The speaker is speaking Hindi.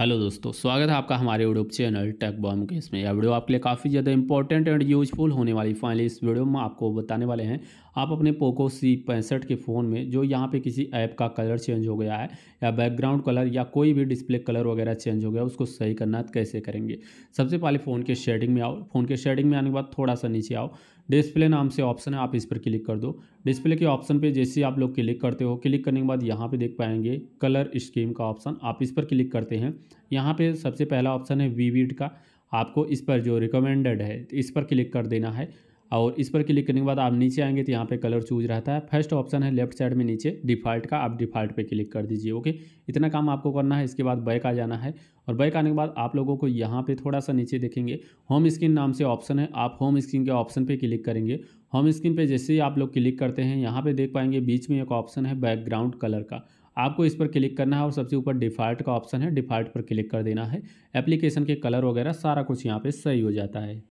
हेलो दोस्तों स्वागत है आपका हमारे यूट्यूब चैनल टेक बॉम के इसमें यह वीडियो आपके लिए काफ़ी ज़्यादा इंपॉर्टेंट एंड यूजफुल होने वाली फाइनली इस वीडियो में आपको बताने वाले हैं आप अपने पोको सी पैंसठ के फ़ोन में जो यहाँ पे किसी ऐप का कलर चेंज हो गया है या बैकग्राउंड कलर या कोई भी डिस्प्ले कलर वगैरह चेंज हो गया उसको सही करना तो कैसे करेंगे सबसे पहले फ़ोन के शेडिंग में आओ फ़ोन के शेडिंग में आने के बाद थोड़ा सा नीचे आओ डिस्प्ले नाम से ऑप्शन है आप इस पर क्लिक कर दो डिस्प्ले के ऑप्शन पे जैसे आप लोग क्लिक करते हो क्लिक करने के बाद यहाँ पे देख पाएंगे कलर स्कीम का ऑप्शन आप इस पर क्लिक करते हैं यहाँ पे सबसे पहला ऑप्शन है वीवीड का आपको इस पर जो रिकमेंडेड है इस पर क्लिक कर देना है और इस पर क्लिक करने के बाद आप नीचे आएंगे तो यहाँ पे कलर चूज रहता है फर्स्ट ऑप्शन है लेफ्ट साइड में नीचे डिफ़ॉल्ट का आप डिफ़ॉल्ट पे क्लिक कर दीजिए ओके इतना काम आपको करना है इसके बाद बैक आ जाना है और बैक आने के बाद आप लोगों को यहाँ पे थोड़ा सा नीचे देखेंगे होम स्क्रीन नाम से ऑप्शन है आप होम स्क्रीन के ऑप्शन पर क्लिक करेंगे होम स्क्रीन पर जैसे ही आप लोग क्लिक करते हैं यहाँ पर देख पाएंगे बीच में एक ऑप्शन है बैकग्राउंड कलर का आपको इस पर क्लिक करना है और सबसे ऊपर डिफ़ॉल्ट का ऑप्शन है डिफ़ॉल्ट पर क्लिक कर देना है एप्लीकेशन के कलर वगैरह सारा कुछ यहाँ पे सही हो जाता है